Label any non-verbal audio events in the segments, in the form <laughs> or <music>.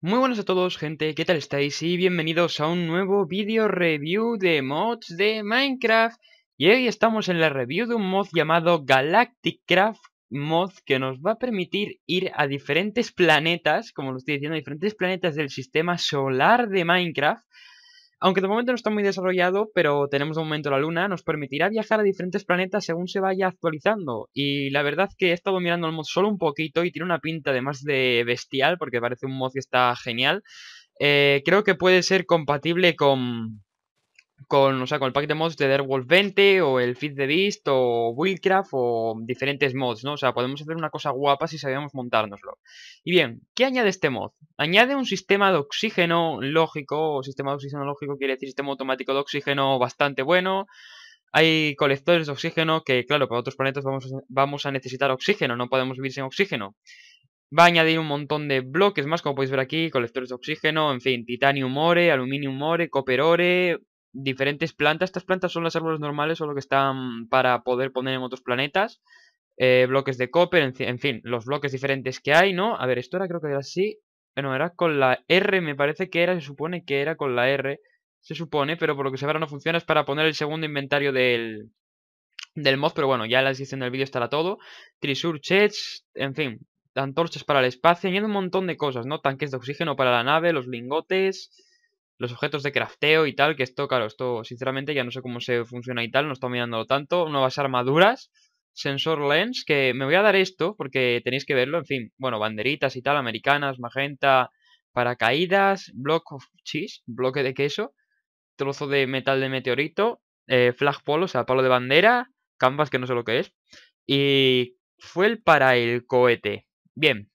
Muy buenos a todos gente, ¿qué tal estáis? Y bienvenidos a un nuevo video review de mods de Minecraft Y hoy estamos en la review de un mod llamado Galactic Craft Mod Que nos va a permitir ir a diferentes planetas, como lo estoy diciendo, a diferentes planetas del sistema solar de Minecraft aunque de momento no está muy desarrollado, pero tenemos de momento la Luna, nos permitirá viajar a diferentes planetas según se vaya actualizando. Y la verdad que he estado mirando el mod solo un poquito y tiene una pinta además de bestial, porque parece un mod que está genial. Eh, creo que puede ser compatible con, con, o sea, con el pack de mods de Wolf 20 o el Feed the Beast o Wildcraft o diferentes mods, ¿no? O sea, podemos hacer una cosa guapa si sabemos montárnoslo. Y bien, ¿qué añade este mod? Añade un sistema de oxígeno lógico, o sistema de oxígeno lógico quiere decir sistema automático de oxígeno bastante bueno. Hay colectores de oxígeno que, claro, para otros planetas vamos a, vamos a necesitar oxígeno, no podemos vivir sin oxígeno. Va a añadir un montón de bloques más, como podéis ver aquí, colectores de oxígeno, en fin, titanium ore, aluminium ore, copper ore, diferentes plantas. Estas plantas son las árboles normales o lo que están para poder poner en otros planetas. Eh, bloques de copper, en, fin, los bloques diferentes que hay, ¿no? A ver, esto era creo que era así. Bueno, era con la R, me parece que era, se supone que era con la R. Se supone, pero por lo que se ve ahora no funciona, es para poner el segundo inventario del, del mod, pero bueno, ya en la descripción del vídeo estará todo. Trisur en fin, antorchas para el espacio, y un montón de cosas, ¿no? Tanques de oxígeno para la nave, los lingotes, los objetos de crafteo y tal, que esto, claro, esto sinceramente ya no sé cómo se funciona y tal, no estoy mirándolo tanto, nuevas armaduras, sensor lens, que me voy a dar esto porque tenéis que verlo, en fin, bueno, banderitas y tal, americanas, magenta, paracaídas, block of cheese, bloque de queso, trozo de metal de meteorito, eh, flagpole, o sea, palo de bandera, canvas que no sé lo que es, y fuel para el cohete. Bien,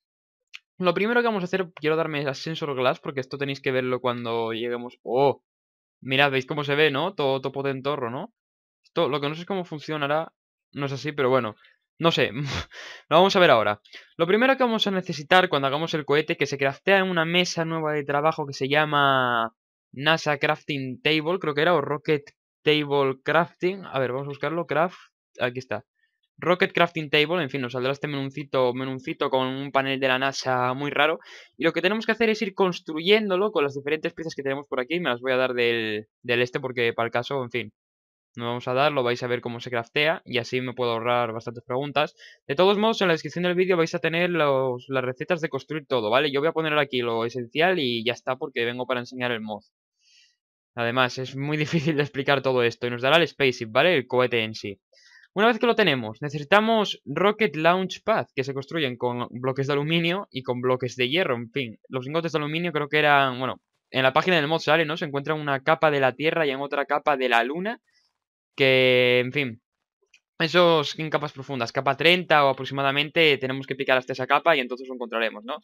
lo primero que vamos a hacer, quiero darme el Sensor Glass, porque esto tenéis que verlo cuando lleguemos. ¡Oh! Mirad, veis cómo se ve, ¿no? Todo, de entorro, ¿no? Esto, lo que no sé es cómo funcionará. No es así, pero bueno. No sé, <laughs> lo vamos a ver ahora. Lo primero que vamos a necesitar cuando hagamos el cohete, que se craftea en una mesa nueva de trabajo que se llama NASA Crafting Table, creo que era, o Rocket Table Crafting. A ver, vamos a buscarlo, craft, aquí está. Rocket Crafting Table, en fin, nos saldrá este menuncito, menuncito con un panel de la NASA muy raro. Y lo que tenemos que hacer es ir construyéndolo con las diferentes piezas que tenemos por aquí. Me las voy a dar del, del este porque para el caso, en fin, no vamos a dar, lo vais a ver cómo se craftea y así me puedo ahorrar bastantes preguntas. De todos modos, en la descripción del vídeo vais a tener los, las recetas de construir todo, ¿vale? Yo voy a poner aquí lo esencial y ya está porque vengo para enseñar el mod. Además, es muy <laughs> difícil de explicar todo esto y nos dará el spaceship, ¿vale? El cohete en sí. Una vez que lo tenemos, necesitamos Rocket Launch Pad, que se construyen con bloques de aluminio y con bloques de hierro, en fin. Los lingotes de aluminio creo que eran, bueno, en la página del mod sale, ¿no? Se encuentra una capa de la Tierra y en otra capa de la Luna, que, en fin, esos en capas profundas, capa 30 o aproximadamente, tenemos que picar hasta esa capa y entonces lo encontraremos, ¿no?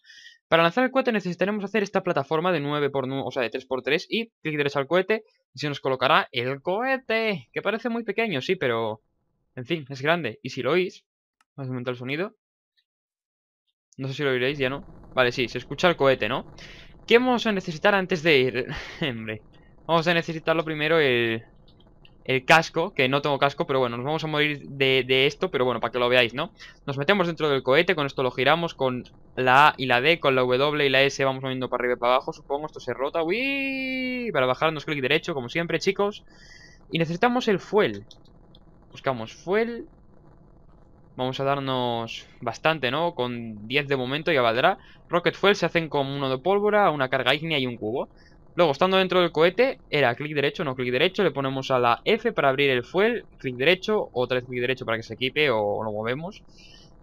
Para lanzar el cohete necesitaremos hacer esta plataforma de 9 por 9, o sea, de 3x3 y clic derecho al cohete y se nos colocará el cohete, que parece muy pequeño, sí, pero en fin, es grande. Y si lo oís, vamos a aumentar el sonido. No sé si lo oiréis, ya no. Vale, sí, se escucha el cohete, ¿no? ¿Qué vamos a necesitar antes de ir? <laughs> Hombre, vamos a necesitar lo primero el, casco, que no tengo casco, pero bueno, nos vamos a morir de, esto, pero bueno, para que lo veáis, ¿no? Nos metemos dentro del cohete, con esto lo giramos, con la A y la D, con la W y la S vamos moviendo para arriba y para abajo, supongo, esto se rota, uy, para bajarnos clic derecho, como siempre, chicos. Y necesitamos el fuel, Buscamos fuel. Vamos a darnos bastante, ¿no? Con 10 de momento ya valdrá. Rocket fuel se hacen con uno de pólvora, una carga ígnea y un cubo. Luego, estando dentro del cohete, era clic derecho, no clic derecho, le ponemos a la F para abrir el fuel, clic derecho, otra vez clic derecho para que se equipe o lo movemos.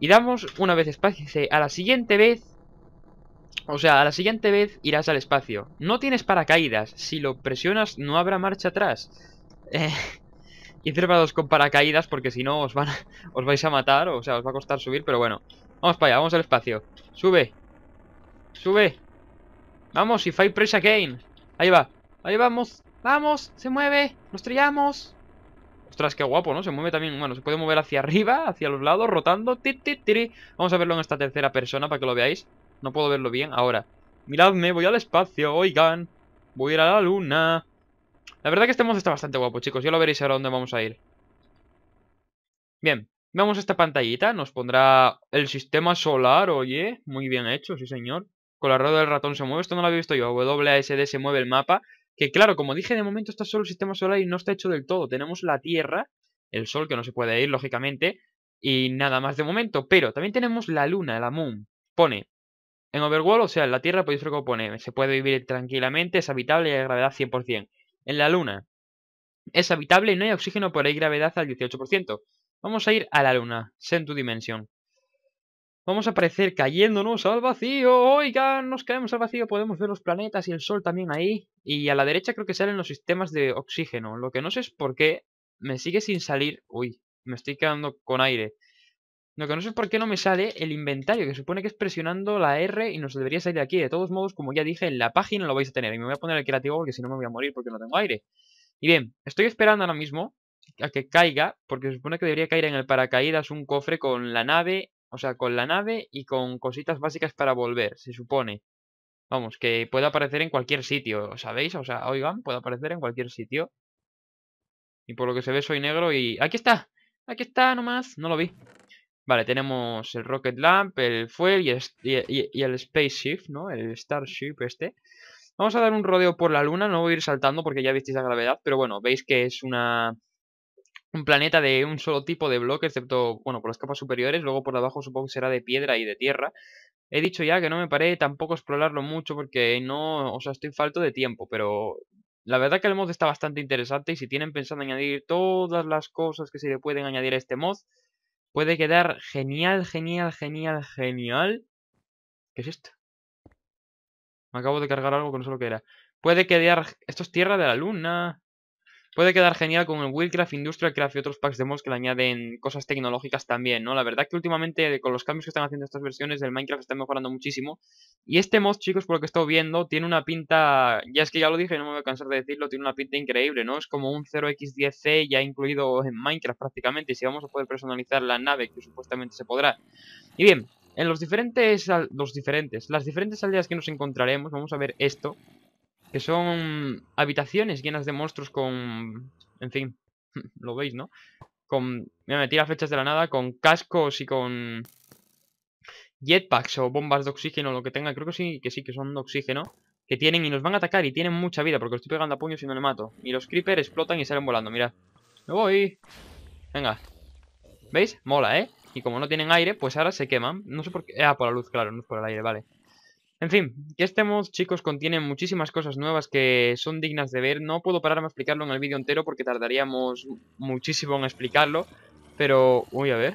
Y damos una vez espacio, a la siguiente vez, o sea, a la siguiente vez irás al espacio. No tienes paracaídas, si lo presionas no habrá marcha atrás. <laughs> Eh, y con paracaídas porque si no os van <laughs> os vais a matar, o sea, os va a costar subir, pero bueno. Vamos para allá, vamos al espacio. Sube. Sube. Vamos, y fight press again. Ahí va. Ahí vamos. Vamos, se mueve. Nos trillamos. Ostras, qué guapo, ¿no? Se mueve también, bueno, se puede mover hacia arriba, hacia los lados, rotando. Vamos a verlo en esta tercera persona para que lo veáis. No puedo verlo bien ahora. Miradme, voy al espacio, oigan. Voy a ir a la luna. La verdad que este mod está bastante guapo, chicos. Ya lo veréis ahora dónde vamos a ir. Bien, vemos esta pantallita. Nos pondrá el sistema solar, oye. Muy bien hecho, sí señor. Con la rueda del ratón se mueve. Esto no lo había visto yo. WASD se mueve el mapa. Que claro, como dije, de momento está solo el sistema solar y no está hecho del todo. Tenemos la Tierra, el Sol, que no se puede ir, lógicamente. Y nada más de momento. Pero también tenemos la Luna, la Moon. Pone en Overworld, o sea, en la Tierra podéis ver cómo pone. Se puede vivir tranquilamente, es habitable y hay gravedad 100% en la Luna. Es habitable y no hay oxígeno, por ahí gravedad al 18%. Vamos a ir a la Luna, tu dimensión. Vamos a aparecer cayéndonos al vacío. Oigan, nos caemos al vacío. Podemos ver los planetas y el Sol también ahí. Y a la derecha creo que salen los sistemas de oxígeno. Lo que no sé es por qué me sigue sin salir... Uy, me estoy quedando con aire. Lo que no sé es por qué no me sale el inventario, que supone que es presionando la R y nos debería salir de aquí. De todos modos, como ya dije, en la página lo vais a tener. Y me voy a poner el creativo porque si no me voy a morir porque no tengo aire. Y bien, estoy esperando ahora mismo a que caiga, porque se supone que debería caer en el paracaídas un cofre con la nave, o sea, con la nave y con cositas básicas para volver, se supone. Vamos, que pueda aparecer en cualquier sitio, ¿sabéis? O sea, oigan, puede aparecer en cualquier sitio. Y por lo que se ve soy negro y... ¡Aquí está! ¡Aquí está nomás! No lo vi. Vale, tenemos el Rocket Lamp, el Fuel y el, Spaceship, ¿no? El Starship este. Vamos a dar un rodeo por la luna, no voy a ir saltando porque ya visteis la gravedad, pero bueno, veis que es una un planeta de un solo tipo de bloque, excepto, bueno, por las capas superiores, luego por abajo supongo que será de piedra y de tierra. He dicho ya que no me paré tampoco explorarlo mucho porque no, o sea, estoy falto de tiempo, pero la verdad que el mod está bastante interesante y si tienen pensado añadir todas las cosas que se le pueden añadir a este mod, Puede quedar genial, genial, genial, genial. ¿Qué es esto? Me acabo de cargar algo que no sé lo que era. Puede quedar... Esto es tierra de la luna. Puede quedar genial con el Wildcraft, Industrial Craft y otros packs de mods que le añaden cosas tecnológicas también, ¿no? La verdad que últimamente eh, con los cambios que están haciendo estas versiones del Minecraft está mejorando muchísimo. Y este mod, chicos, por lo que estoy viendo, tiene una pinta, ya es que ya lo dije, no me voy a cansar de decirlo, tiene una pinta increíble, ¿no? Es como un 0x10c ya incluido en Minecraft prácticamente, y si vamos a poder personalizar la nave, que supuestamente se podrá. Y bien, en los diferentes, los diferentes, las diferentes aldeas que nos encontraremos, vamos a ver esto, que son habitaciones llenas de monstruos con... En fin, <laughs> lo veis, ¿no? Con... Mira, me tira flechas de la nada, con cascos y con... Jetpacks o bombas de oxígeno, lo que tenga. Creo que sí, que sí, que son de oxígeno. Que tienen y nos van a atacar y tienen mucha vida porque los estoy pegando a puños y no le mato. Y los creepers explotan y salen volando, mirad. ¡Me voy! Venga. ¿Veis? Mola, ¿eh? Y como no tienen aire, pues ahora se queman. No sé por qué... Ah, por la luz, claro, no es por el aire, vale. En fin, que este mod, chicos, contiene muchísimas cosas nuevas que son dignas de ver. No puedo pararme a explicarlo en el vídeo entero porque tardaríamos muchísimo en explicarlo. Pero, uy, a ver.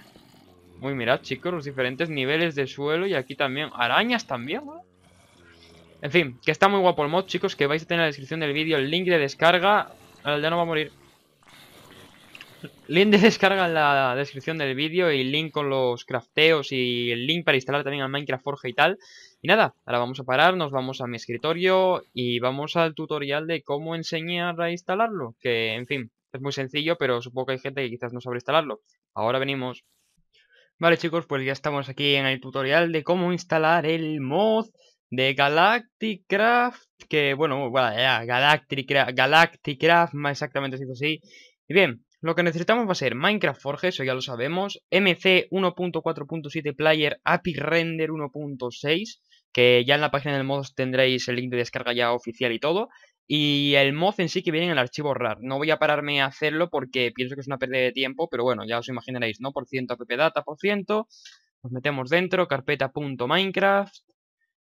Uy, mirad, chicos, los diferentes niveles de suelo y aquí también. Arañas también, ¿no? En fin, que está muy guapo el mod, chicos, que vais a tener en la descripción del vídeo el link de descarga. ya no va a morir. Link de descarga en la descripción del vídeo y link con los crafteos y el link para instalar también al Minecraft Forge y tal. Y nada, ahora vamos a parar, nos vamos a mi escritorio y vamos al tutorial de cómo enseñar a instalarlo, que en fin, es muy sencillo, pero supongo que hay gente que quizás no sabe instalarlo. Ahora venimos. Vale chicos, pues ya estamos aquí en el tutorial de cómo instalar el mod de Galacticraft, que bueno, bueno ya, Galacticraft, Galacticraft más exactamente se así. Y bien, lo que necesitamos va a ser Minecraft Forge, eso ya lo sabemos, MC 1.4.7 Player, API Render 1.6, que ya en la página del mod tendréis el link de descarga ya oficial y todo. Y el mod en sí que viene en el archivo RAR. No voy a pararme a hacerlo porque pienso que es una pérdida de tiempo, pero bueno, ya os imaginaréis, ¿no? Por ciento data por ciento. Nos metemos dentro, carpeta.minecraft. minecraft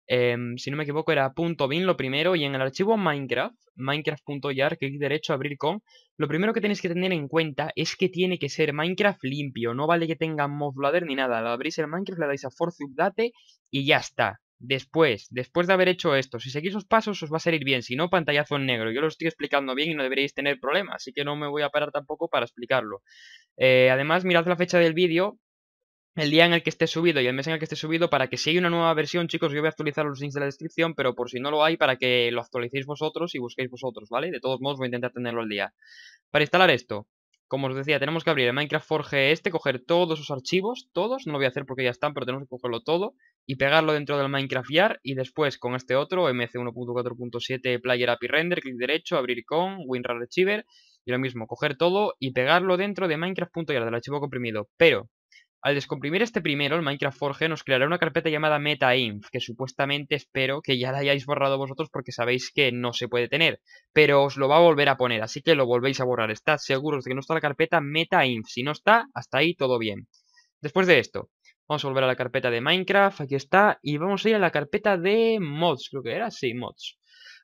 em, si no me equivoco era .bin lo primero y en el archivo Minecraft, minecraft.jar, clic derecho, abrir con, lo primero que tenéis que tener en cuenta es que tiene que ser Minecraft limpio, no vale que tenga blader ni nada, lo abrís el Minecraft, le dais a force update y ya está. Después, después de haber hecho esto, si seguís los pasos os va a salir bien, si no, pantallazo en negro. Yo lo estoy explicando bien y no deberíais tener problemas, así que no me voy a parar tampoco para explicarlo. Eh, además, mirad la fecha del vídeo, el día en el que esté subido y el mes en el que esté subido para que si hay una nueva versión, chicos, yo voy a actualizar los links de la descripción, pero por si no lo hay, para que lo actualicéis vosotros y busquéis vosotros, ¿vale? De todos modos voy a intentar tenerlo al día. Para instalar esto, como os decía, tenemos que abrir el Minecraft Forge este, coger todos sus archivos, todos, no lo voy a hacer porque ya están, pero tenemos que cogerlo todo, y pegarlo dentro del Minecraft YAR, y después con este otro, mc1.4.7 Player API Render, clic derecho, abrir con, WinRAR Rechiever y lo mismo, coger todo y pegarlo dentro de Minecraft.yar, del archivo comprimido, pero al descomprimir este primero, el Minecraft Forge nos creará una carpeta llamada metainf, que supuestamente espero que ya la hayáis borrado vosotros porque sabéis que no se puede tener, pero os lo va a volver a poner, así que lo volvéis a borrar. Estad seguros de que no está la carpeta metainf, si no está, hasta ahí todo bien. Después de esto, vamos a volver a la carpeta de Minecraft, aquí está, y vamos a ir a la carpeta de mods, creo que era, sí, mods.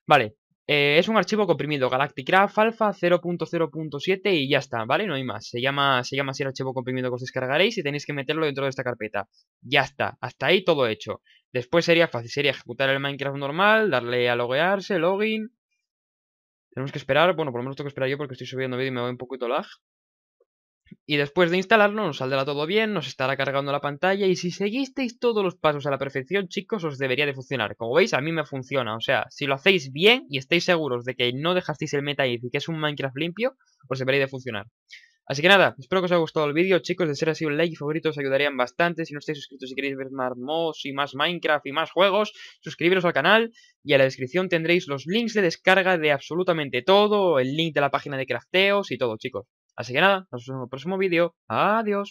Vale, eh, es un archivo comprimido, galacticraft, Alpha 0.0.7 y ya está, ¿vale? No hay más. Se llama, se llama así el archivo comprimido que os descargaréis y tenéis que meterlo dentro de esta carpeta. Ya está, hasta ahí todo hecho. Después sería fácil, sería ejecutar el Minecraft normal, darle a loguearse, login. Tenemos que esperar, bueno, por lo menos tengo que esperar yo porque estoy subiendo vídeo y me voy un poquito lag. Y después de instalarlo nos saldrá todo bien, nos estará cargando la pantalla y si seguisteis todos los pasos a la perfección, chicos, os debería de funcionar. Como veis, a mí me funciona. O sea, si lo hacéis bien y estáis seguros de que no dejasteis el meta y que es un Minecraft limpio, os debería de funcionar. Así que nada, espero que os haya gustado el vídeo, chicos. De ser así un like y favorito os ayudarían bastante. Si no estáis suscritos y queréis ver más mods y más Minecraft y más juegos, suscribiros al canal y en la descripción tendréis los links de descarga de absolutamente todo, el link de la página de crafteos y todo, chicos. Así que nada, nos vemos en el próximo vídeo. Adiós.